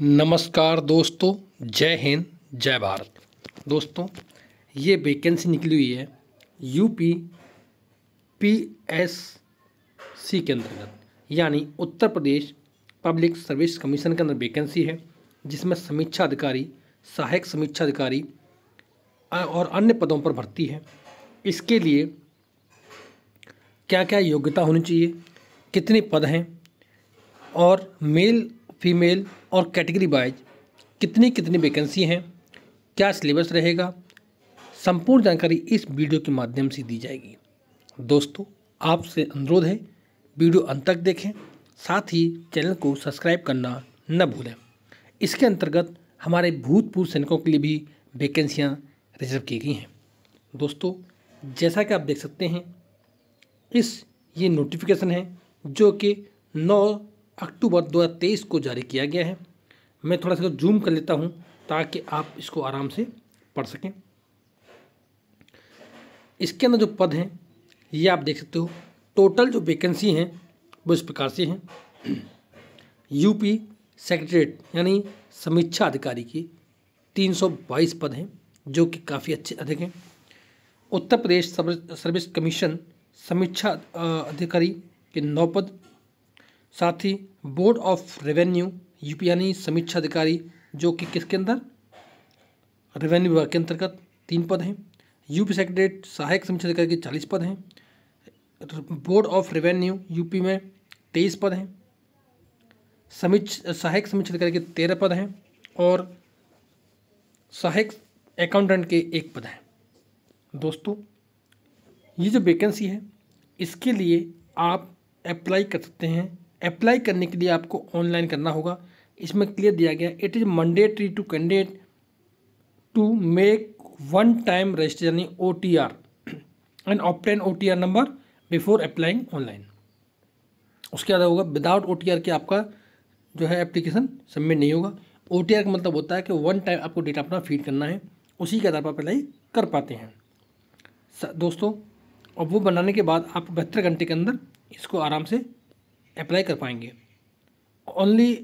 नमस्कार दोस्तों जय हिंद जय भारत दोस्तों ये वेकेंसी निकली हुई है यूपी पी एस सी के अंतर्गत यानी Uttar Pradesh public service commission के अंदर वैकेंसी है जिसमें समीक्षा अधिकारी सहायक समीक्षा अधिकारी और अन्य पदों पर भर्ती है इसके लिए क्या क्या योग्यता होनी चाहिए कितने पद हैं और मेल फीमेल और कैटेगरी वाइज कितनी कितनी वैकेंसी हैं क्या सिलेबस रहेगा संपूर्ण जानकारी इस वीडियो के माध्यम से दी जाएगी दोस्तों आपसे अनुरोध है वीडियो अंत तक देखें साथ ही चैनल को सब्सक्राइब करना न भूलें इसके अंतर्गत हमारे भूतपूर्व सैनिकों के लिए भी वैकेंसियाँ रिजर्व की गई हैं दोस्तों जैसा कि आप देख सकते हैं इस ये नोटिफिकेशन है जो कि 9 अक्टूबर 2023 को जारी किया गया है मैं थोड़ा सा जूम कर लेता हूँ ताकि आप इसको आराम से पढ़ सकें इसके अंदर जो पद हैं ये आप देख सकते हो टोटल जो वैकेंसी हैं वो इस प्रकार से हैं यूपी सेक्रेटरीट यानी समीक्षा अधिकारी की 322 पद हैं जो कि काफ़ी अच्छे अधिक हैं उत्तर प्रदेश सर्विस कमीशन समीक्षा अधिकारी के नौ पद साथ ही बोर्ड ऑफ रेवेन्यू यूपी यानी समीक्षा अधिकारी जो कि किसके अंदर रेवेन्यू विभाग के अंतर्गत तीन पद हैं यूपी सेक्रेटरीट सहायक समीक्षा अधिकारी के चालीस पद हैं बोर्ड ऑफ रेवेन्यू यूपी में तेईस पद हैं समीक्षा सहायक समीक्षा अधिकारी के तेरह पद हैं और सहायक अकाउंटेंट के एक पद हैं दोस्तों ये जो वैकेंसी है इसके लिए आप अप्लाई कर सकते हैं अप्लाई करने के लिए आपको ऑनलाइन करना होगा इसमें क्लियर दिया गया it is mandatory to candidate to make one time registration O T R and obtain O T R number before applying online उसके बाद होगा विदाउट ओ टी आर के आपका जो है एप्लीकेशन सबमिट नहीं होगा ओ टी आर का मतलब होता है कि वन टाइम आपको डेटा अपना फीड करना है उसी के आधार पर अप्लाई कर पाते हैं दोस्तों और वो बनाने के बाद आप बहत्तर घंटे के अंदर इसको आराम से अप्लाई कर पाएंगे ओनली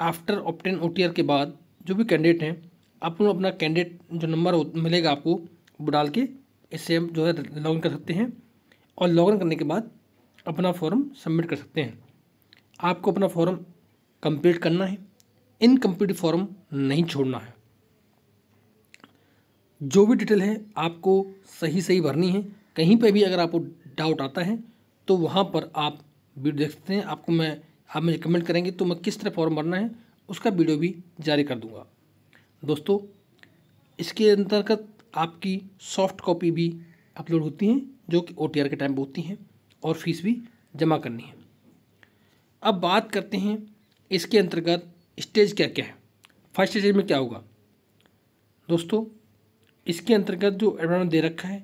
आफ्टर ऑप्टेन ओ के बाद जो भी कैंडिडेट हैं आप उन्हें अपना कैंडिडेट जो नंबर मिलेगा आपको वो डाल के इससे जो है लॉगिन कर सकते हैं और लॉगिन करने के बाद अपना फॉर्म सबमिट कर सकते हैं आपको अपना फॉर्म कंप्लीट करना है इनकम्प्लीट फॉर्म नहीं छोड़ना है जो भी डिटेल है आपको सही सही भरनी है कहीं पर भी अगर आपको डाउट आता है तो वहाँ पर आप वीडियो देख सकते हैं आपको मैं आप मुझे कमेंट करेंगे तो मैं किस तरह फॉर्म भरना है उसका वीडियो भी जारी कर दूँगा दोस्तों इसके अंतर्गत आपकी सॉफ्ट कॉपी भी अपलोड होती हैं जो कि ओ के टाइम पर होती हैं और फीस भी जमा करनी है अब बात करते हैं इसके अंतर्गत स्टेज क्या क्या है फर्स्ट स्टेज में क्या होगा दोस्तों इसके अंतर्गत जो एडवर्टाइजमेंट दे रखा है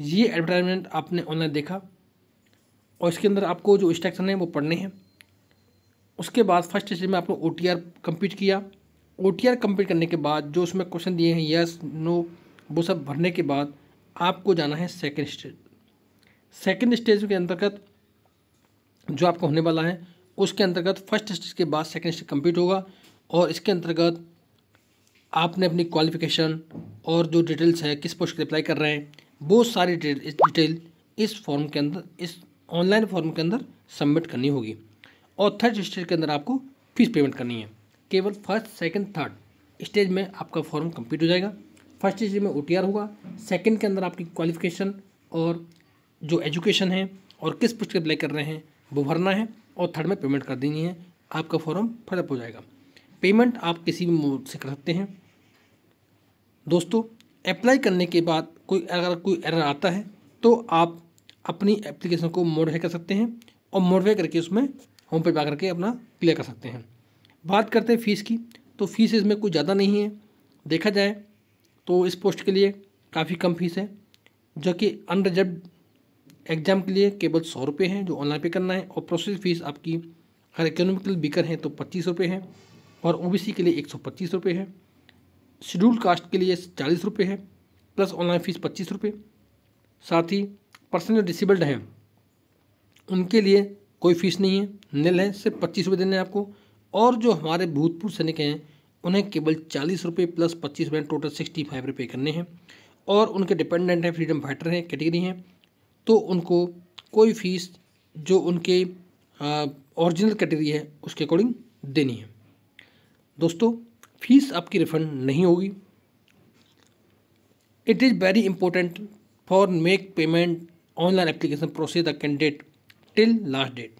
ये एडवर्टाइजमेंट आपने ऑनलाइन देखा और इसके अंदर आपको जो इंस्ट्रक्शन है वो पढ़ने हैं उसके बाद फर्स्ट स्टेज में आपने ओ टी आर कम्प्लीट किया ओ टी आर कम्प्लीट करने के बाद जो उसमें क्वेश्चन दिए हैं यस नो वो सब भरने के बाद आपको जाना है सेकेंड स्टेज सेकेंड स्टेज के अंतर्गत जो आपका होने वाला है उसके अंतर्गत फर्स्ट स्टेज के बाद सेकेंड स्टेज कम्प्लीट होगा और इसके अंतर्गत आपने अपनी क्वालिफिकेशन और जो डिटेल्स है किस पोस्ट के अप्लाई कर रहे हैं वो सारी डिटेल इस फॉर्म के अंदर इस ऑनलाइन फॉर्म के अंदर सबमिट करनी होगी और थर्ड स्टेज के अंदर आपको फीस पेमेंट करनी है केवल फर्स्ट सेकंड थर्ड स्टेज में आपका फॉर्म कंप्लीट हो जाएगा फर्स्ट स्टेज में ओ होगा सेकंड के अंदर आपकी क्वालिफिकेशन और जो एजुकेशन है और किस पुस्तक अप्लाई कर रहे हैं वो भरना है और थर्ड में पेमेंट कर देनी है आपका फॉर्म फर्दअप हो जाएगा पेमेंट आप किसी भी मोड से कर सकते हैं दोस्तों अप्लाई करने के बाद कोई अगर कोई एरर आता है तो आप अपनी एप्लीकेशन को मॉडिफाई कर सकते हैं और मॉडिफाई करके उसमें होम पेज पा करके अपना क्लियर कर सकते हैं बात करते हैं फ़ीस की तो फ़ीस इसमें कुछ ज़्यादा नहीं है देखा जाए तो इस पोस्ट के लिए काफ़ी कम फीस है जो कि अनरिजर्व एग्ज़ाम के लिए केवल सौ रुपये हैं जो ऑनलाइन पे करना है और प्रोसेस फ़ीस आपकी अगर इकोनॉमिकल बीकर हैं तो पच्चीस रुपये है और ओ के लिए एक सौ पच्चीस रुपये है शेड्यूल कास्ट के लिए चालीस रुपये है प्लस ऑनलाइन फ़ीस पच्चीस रुपये साथ ही पर्सन जो डिसेबल्ड हैं उनके लिए कोई फीस नहीं है नील है सिर्फ पच्चीस रुपये देने हैं आपको और जो हमारे भूतपूर्व सैनिक हैं उन्हें केवल चालीस रुपये प्लस पच्चीस रुपये टोटल सिक्सटी फाइव रुपये करने हैं और उनके डिपेंडेंट हैं फ्रीडम फाइटर हैं कैटेगरी हैं तो उनको कोई फीस जो उनके ओरिजिनल कैटेगरी है उसके अकॉर्डिंग देनी है दोस्तों फीस आपकी रिफंड नहीं होगी it is very important for make payment online application process the candidate till last date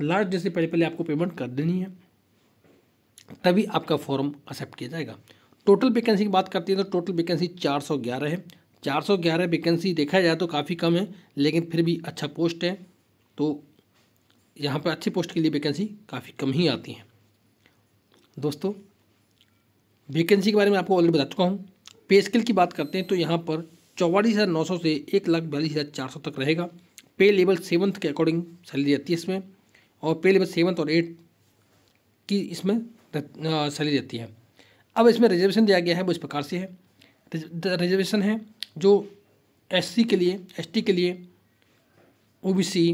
last date से पहले पहले आपको पेमेंट कर देनी है तभी आपका फॉर्म एक्सेप्ट किया जाएगा टोटल वैकेंसी की बात करते हैं तो टोटल वैकेंसी चार सौ ग्यारह है चार सौ ग्यारह वैकेंसी देखा जाए तो काफ़ी कम है लेकिन फिर भी अच्छा पोस्ट है तो यहाँ पर अच्छी पोस्ट के लिए वैकेंसी काफ़ी कम ही आती हैं दोस्तों वैकेंसी के बारे में आपको ऑलरेडी बता चुका हूँ पे स्किल की बात करते हैं तो यहाँ पर चौवालीस हज़ार नौ सौ से एक लाख बयालीस हज़ार चार सौ तक रहेगा पे लेवल सेवन्थ के अकॉर्डिंग सैलरी रहती है इसमें और पे लेवल सेवन्थ और एट की इसमें सैलरी रहती है अब इसमें रिजर्वेशन दिया गया है वो इस प्रकार से है रिजर्वेशन है जो एस के लिए एस के लिए ओ बी सी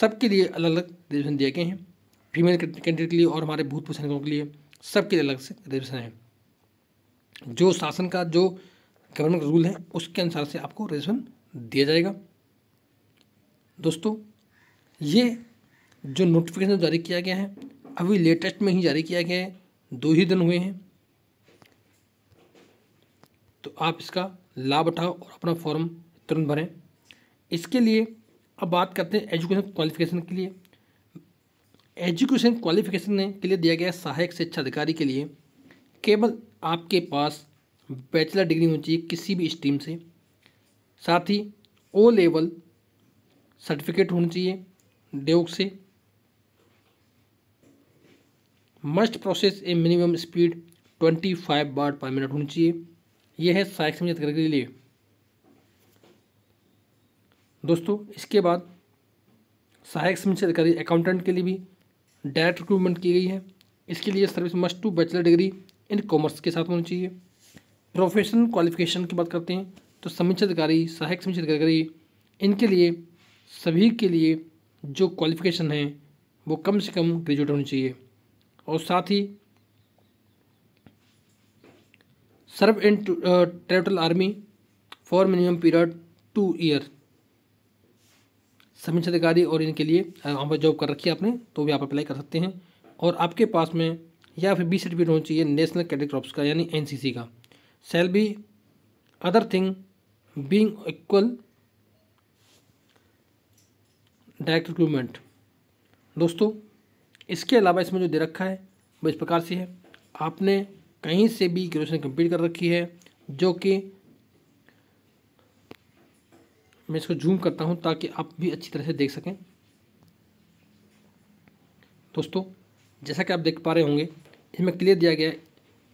सब के लिए अलग अलग रिजर्वेशन दिए गए हैं फीमेल कैंडिडेट के लिए और हमारे भूतपूर्व सैनिकों के लिए सबके लिए अलग से रिजर्वेशन है जो शासन का जो गवर्नमेंट रूल है उसके अनुसार से आपको रजिस्ट्रेशन दिया जाएगा दोस्तों ये जो नोटिफिकेशन जारी किया गया है अभी लेटेस्ट में ही जारी किया गया है दो ही दिन हुए हैं तो आप इसका लाभ उठाओ और अपना फॉर्म तुरंत भरें इसके लिए अब बात करते हैं एजुकेशन क्वालिफिकेशन के लिए एजुकेशन क्वालिफिकेशन के लिए दिया गया सहायक शिक्षा अधिकारी के लिए केवल आपके पास बैचलर डिग्री होनी चाहिए किसी भी स्ट्रीम से साथ ही ओ लेवल सर्टिफिकेट होनी चाहिए डेउक से must process a minimum speed twenty five बार पर मिनट होनी चाहिए यह है सहायक समझ के लिए दोस्तों इसके बाद सहायक समीक्षा अधिकारी अकाउंटेंट के लिए भी डायरेक्ट रिक्रूटमेंट की गई है इसके लिए service must to bachelor degree in commerce के साथ होनी चाहिए प्रोफेशनल क्वालिफिकेशन की बात करते हैं तो समीक्षा अधिकारी सहायक समीक्षा अधिकारी इनके लिए सभी के लिए जो क्वालिफिकेशन है वो कम से कम ग्रेजुएट होनी चाहिए और साथ ही serve in territorial army for minimum period two year समीक्षा अधिकारी और इनके लिए वहाँ पर जॉब कर रखी है आपने तो भी आप अप्लाई कर सकते हैं और आपके पास में या फिर बी सर्टिफिकेट होना चाहिए नेशनल कैडेट क्रॉप्स का यानी एनसीसी का shall be other thing being equal direct recruitment दोस्तों इसके अलावा इसमें जो दे रखा है वो इस प्रकार से है आपने कहीं से भी ग्रेजुएशन कंप्लीट कर रखी है जो कि मैं इसको जूम करता हूं ताकि आप भी अच्छी तरह से देख सकें दोस्तों जैसा कि आप देख पा रहे होंगे इसमें क्लियर दिया गया है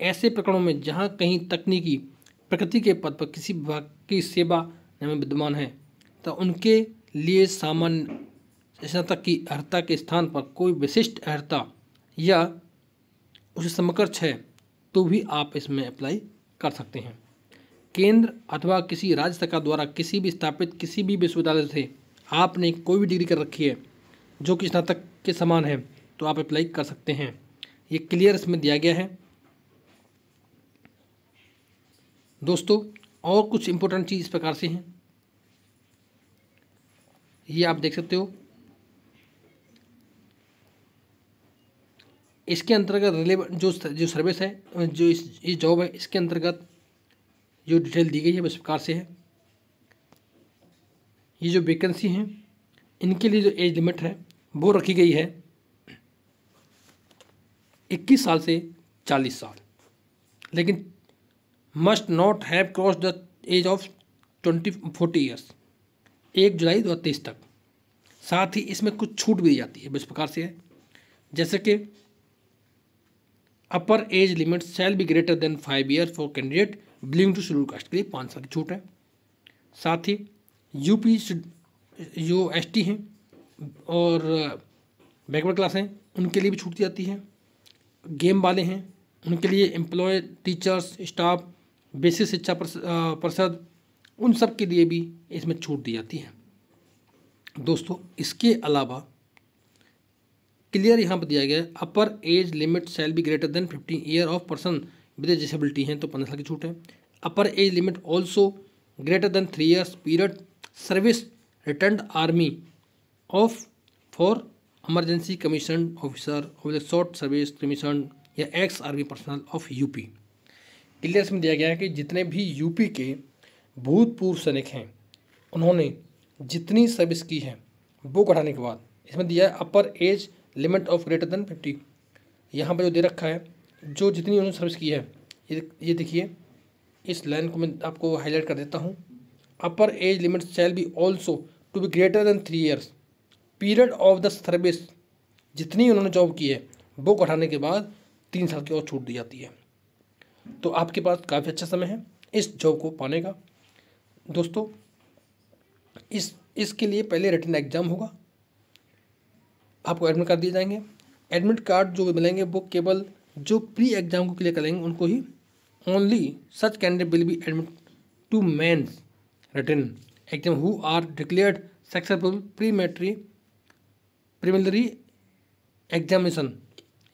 ऐसे प्रकरणों में जहाँ कहीं तकनीकी प्रकृति के पद पर किसी विभाग की सेवा में विद्यमान है तो उनके लिए सामान्य स्नातक की अर्हता के स्थान पर कोई विशिष्ट अर्हता या उसे समकक्ष है तो भी आप इसमें अप्लाई कर सकते हैं केंद्र अथवा किसी राज्य सरकार द्वारा किसी भी स्थापित किसी भी विश्वविद्यालय से आपने कोई भी डिग्री कर रखी है जो कि स्नातक के समान है तो आप अप्लाई कर सकते हैं ये क्लियर इसमें दिया गया है दोस्तों और कुछ इम्पोर्टेंट चीज़ इस प्रकार से हैं ये आप देख सकते हो इसके अंतर्गत रिलेवेंट जो जो सर्विस है जो इस ये जॉब है इसके अंतर्गत जो डिटेल दी गई है इस प्रकार से है ये जो वेकेंसी हैं इनके लिए जो एज लिमिट है वो रखी गई है इक्कीस साल से चालीस साल लेकिन must not have cross the age of twenty forty years एक जुलाई दो तेईस तक साथ ही इसमें कुछ छूट भी दी जाती है इस प्रकार से है जैसे कि upper age limit shall be greater than five year for candidate belonging to schedule caste के लिए पाँच साल की छूट है साथ ही यूपी जो एस टी हैं और बैकवर्ड क्लास हैं उनके लिए भी छूट दी जाती है गेम वाले हैं उनके लिए एम्प्लॉय टीचर्स स्टाफ बेसिक शिक्षा परिषद उन सब के लिए भी इसमें छूट दी जाती है दोस्तों इसके अलावा क्लियर यहाँ पर दिया गया है upper age limit shall be greater than fifteen year of person with disability हैं तो पंद्रह साल की छूट है upper age limit also greater than three years period service return army of for emergency commission officer of the short service commission या ex army personnel of UP clear में दिया गया है कि जितने भी यूपी के भूतपूर्व सैनिक हैं उन्होंने जितनी सर्विस की है वो कटाने के बाद इसमें दिया है upper age limit of greater than fifty यहाँ पर जो दे रखा है जो जितनी उन्होंने सर्विस की है ये ये देखिए इस लाइन को मैं आपको हाईलाइट कर देता हूँ upper age limit shall be also to be greater than three years period of the service जितनी उन्होंने जॉब की है वो कटाने के बाद तीन साल की और छूट दी जाती है तो आपके पास काफ़ी अच्छा समय है इस जॉब को पाने का दोस्तों इस इसके लिए पहले रिटर्न एग्जाम होगा आपको एडमिट कार्ड दिए जाएंगे एडमिट कार्ड जो मिलेंगे वो केवल जो प्री एग्जाम को क्लियर करेंगे उनको ही only such candidate will be admit to main written exam who are declared successful preliminary preliminary examination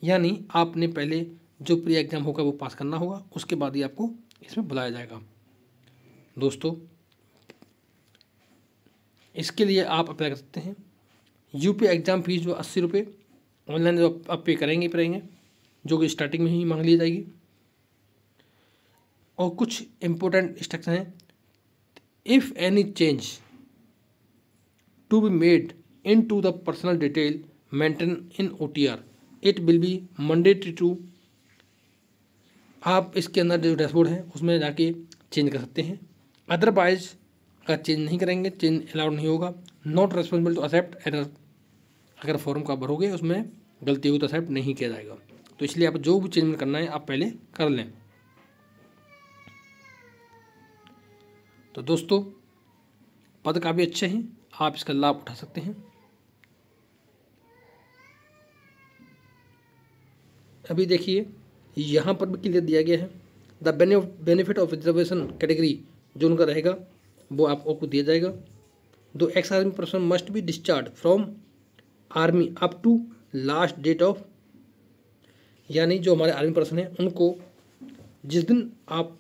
यानी आपने पहले जो प्री एग्ज़ाम होगा वो पास करना होगा उसके बाद ही आपको इसमें बुलाया जाएगा दोस्तों इसके लिए आप अप्लाई कर सकते हैं यूपी एग्ज़ाम फ़ीस जो अस्सी रुपये ऑनलाइन जो आप पे करेंगे पड़ेंगे जो कि स्टार्टिंग में ही मांग ली जाएगी और कुछ इम्पोर्टेंट इंस्ट्रक्शन हैं if any change to be made in to the personal detail maintain in O T R it will be mandatory to आप इसके अंदर जो डैशबोर्ड है उसमें जाके चेंज कर सकते हैं अदरवाइज अगर चेंज नहीं करेंगे चेंज अलाउड नहीं होगा not responsible to accept error अगर फॉर्म का भरोगे उसमें गलती होगी तो एक्सेप्ट नहीं किया जाएगा तो इसलिए आप जो भी चेंजमेंट करना है आप पहले कर लें तो दोस्तों पद काफ़ी अच्छे हैं आप इसका लाभ उठा सकते हैं अभी देखिए यहाँ पर भी क्लियर दिया गया है the benefit of reservation category जो उनका रहेगा वो आपको दिया जाएगा दो ex army person must be discharge from army up to last date of यानी जो हमारे आर्मी पर्सन हैं उनको जिस दिन आप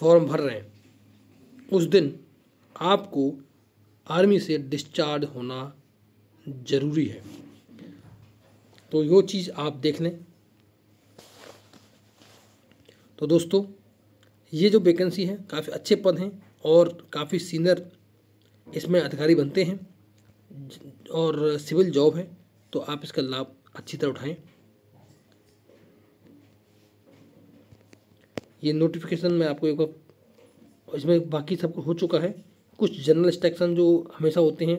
फॉर्म भर रहे हैं उस दिन आपको आर्मी से डिस्चार्ज होना ज़रूरी है तो यो चीज़ आप देख लें तो दोस्तों ये जो वैकेंसी है काफ़ी अच्छे पद हैं और काफ़ी सीनियर इसमें अधिकारी बनते हैं और सिविल जॉब है तो आप इसका लाभ अच्छी तरह उठाएं ये नोटिफिकेशन में आपको एक बार इसमें बाकी सब हो चुका है कुछ जनरल स्टेक्शन जो हमेशा होते हैं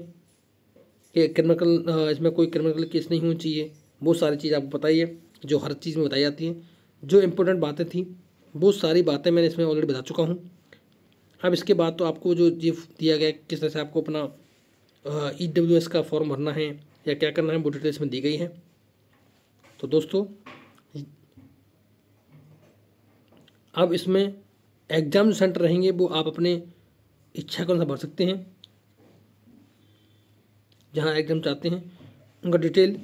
कि क्रिमिनल इसमें कोई क्रिमिनल केस नहीं होना चाहिए वो सारी चीज़ आपको बताइए जो हर चीज़ में बताई जाती है जो इम्पोर्टेंट बातें थी वो सारी बातें मैंने इसमें ऑलरेडी बता चुका हूँ अब इसके बाद तो आपको जो ये दिया गया किस तरह से आपको अपना ई डब्ल्यू एस का फॉर्म भरना है या क्या करना है वो डिटेल इसमें दी गई है तो दोस्तों अब इसमें एग्ज़ाम सेंटर रहेंगे वो आप अपने इच्छा के अनुसार भर सकते हैं जहाँ एग्ज़ाम चाहते हैं उनका डिटेल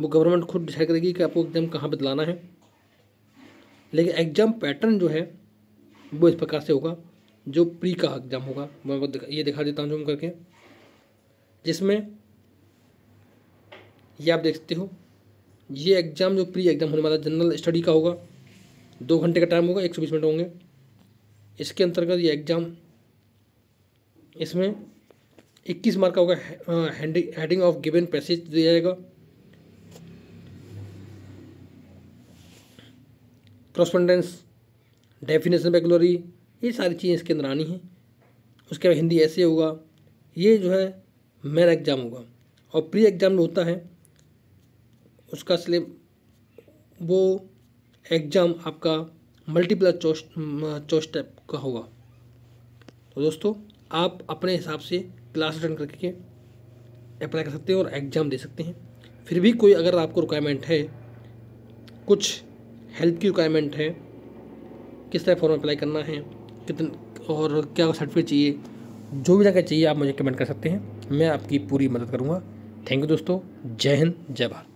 वो गवर्नमेंट खुद डिसाइड करेगी कि आपको एग्ज़ाम कहाँ बदलाना है लेकिन एग्ज़ाम पैटर्न जो है वो इस प्रकार से होगा जो प्री का एग्ज़ाम होगा मैं ये दिखा देता हूँ जूम करके जिसमें ये आप देखते हो ये एग्ज़ाम जो प्री एग्ज़ाम होने वाला जनरल स्टडी का होगा दो घंटे का टाइम होगा एक सौ बीस मिनट होंगे इसके अंतर्गत ये एग्ज़ाम इसमें इक्कीस मार्क का होगा हेडिंग ऑफ गिवन पैसेज दिया जाएगा क्रॉस्पेंडेंस डेफिनेशन बैकलोरी ये सारी चीज़ें इसके अंदर आनी हैं उसके बाद हिंदी ऐसे होगा ये जो है मेरा एग्ज़ाम होगा और प्री एग्ज़ाम जो होता है उसका सिले वो एग्ज़ाम आपका मल्टीपल चोस चोस टाइप का होगा तो दोस्तों आप अपने हिसाब से क्लास अटेंड करके अप्लाई कर सकते हैं और एग्ज़ाम दे सकते हैं फिर भी कोई अगर आपको रिक्वायरमेंट है कुछ हेल्थ की रिक्वायरमेंट है किस तरह फॉर्म अप्लाई करना है कितन और क्या सर्टिफिकेट चाहिए जो भी जगह चाहिए आप मुझे कमेंट कर सकते हैं मैं आपकी पूरी मदद करूँगा थैंक यू दोस्तों जय हिंद जय भारत